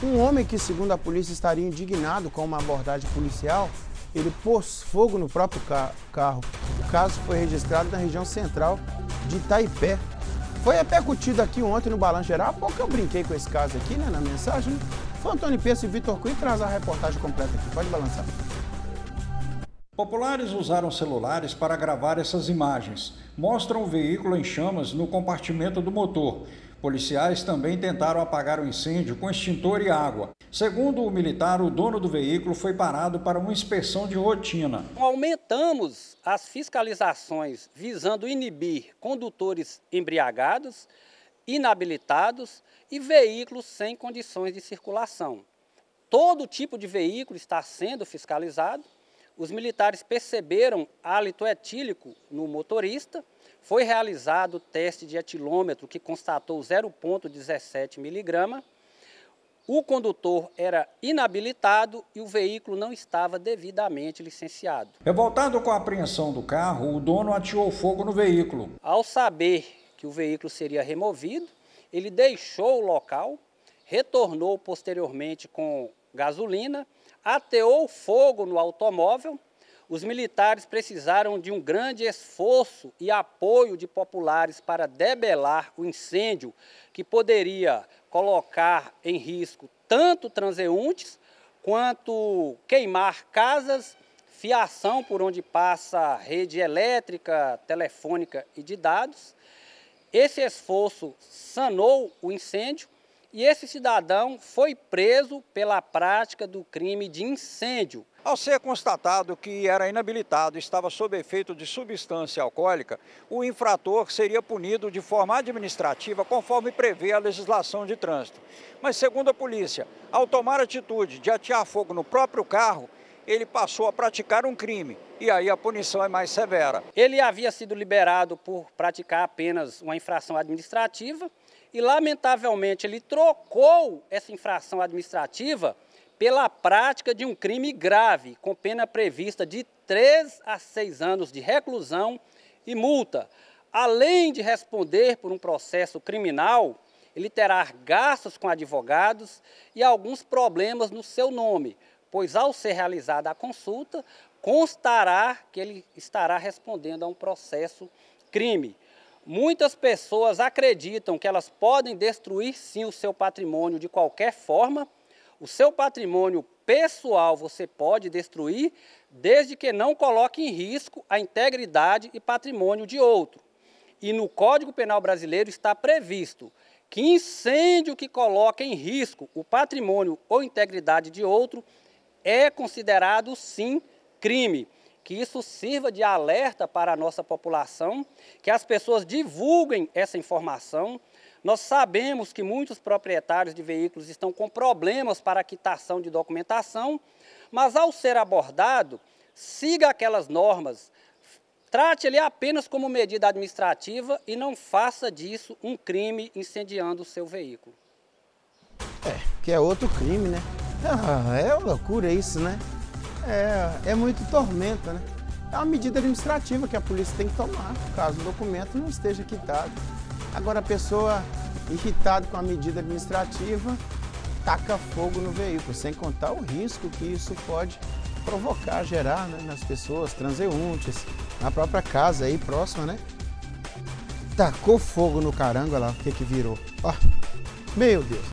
Um homem que, segundo a polícia, estaria indignado com uma abordagem policial, ele pôs fogo no próprio ca carro. O caso foi registrado na região central de Itaipé. Foi repercutido aqui ontem no Balanço Geral, há pouco eu brinquei com esse caso aqui, né, na mensagem. Né? Foi Antônio Peço e Vitor Cunha traz a reportagem completa aqui. Pode balançar. Populares usaram celulares para gravar essas imagens. Mostram o veículo em chamas no compartimento do motor Policiais também tentaram apagar o incêndio com extintor e água. Segundo o militar, o dono do veículo foi parado para uma inspeção de rotina. Aumentamos as fiscalizações visando inibir condutores embriagados, inabilitados e veículos sem condições de circulação. Todo tipo de veículo está sendo fiscalizado os militares perceberam hálito etílico no motorista. Foi realizado o teste de etilômetro que constatou 0,17 miligrama. O condutor era inabilitado e o veículo não estava devidamente licenciado. Revoltado com a apreensão do carro, o dono atirou fogo no veículo. Ao saber que o veículo seria removido, ele deixou o local, retornou posteriormente com gasolina, ateou fogo no automóvel. Os militares precisaram de um grande esforço e apoio de populares para debelar o incêndio, que poderia colocar em risco tanto transeuntes quanto queimar casas, fiação por onde passa rede elétrica, telefônica e de dados. Esse esforço sanou o incêndio, e esse cidadão foi preso pela prática do crime de incêndio. Ao ser constatado que era inabilitado e estava sob efeito de substância alcoólica, o infrator seria punido de forma administrativa, conforme prevê a legislação de trânsito. Mas, segundo a polícia, ao tomar atitude de atear fogo no próprio carro, ele passou a praticar um crime e aí a punição é mais severa. Ele havia sido liberado por praticar apenas uma infração administrativa e, lamentavelmente, ele trocou essa infração administrativa pela prática de um crime grave, com pena prevista de 3 a 6 anos de reclusão e multa. Além de responder por um processo criminal, ele terá gastos com advogados e alguns problemas no seu nome, pois ao ser realizada a consulta, constará que ele estará respondendo a um processo crime. Muitas pessoas acreditam que elas podem destruir sim o seu patrimônio de qualquer forma. O seu patrimônio pessoal você pode destruir, desde que não coloque em risco a integridade e patrimônio de outro. E no Código Penal Brasileiro está previsto que incêndio que coloque em risco o patrimônio ou integridade de outro é considerado sim crime que isso sirva de alerta para a nossa população, que as pessoas divulguem essa informação. Nós sabemos que muitos proprietários de veículos estão com problemas para a quitação de documentação, mas ao ser abordado, siga aquelas normas, Trate ele apenas como medida administrativa e não faça disso um crime incendiando o seu veículo. É, que é outro crime, né? Ah, é uma loucura isso, né? é, é muito tormenta, né? É uma medida administrativa que a polícia tem que tomar, caso o documento não esteja quitado. Agora, a pessoa irritada com a medida administrativa taca fogo no veículo, sem contar o risco que isso pode provocar, gerar né, nas pessoas, transeuntes, na própria casa aí próxima, né? Tacou fogo no caranga lá, o que que virou? Ó, meu Deus!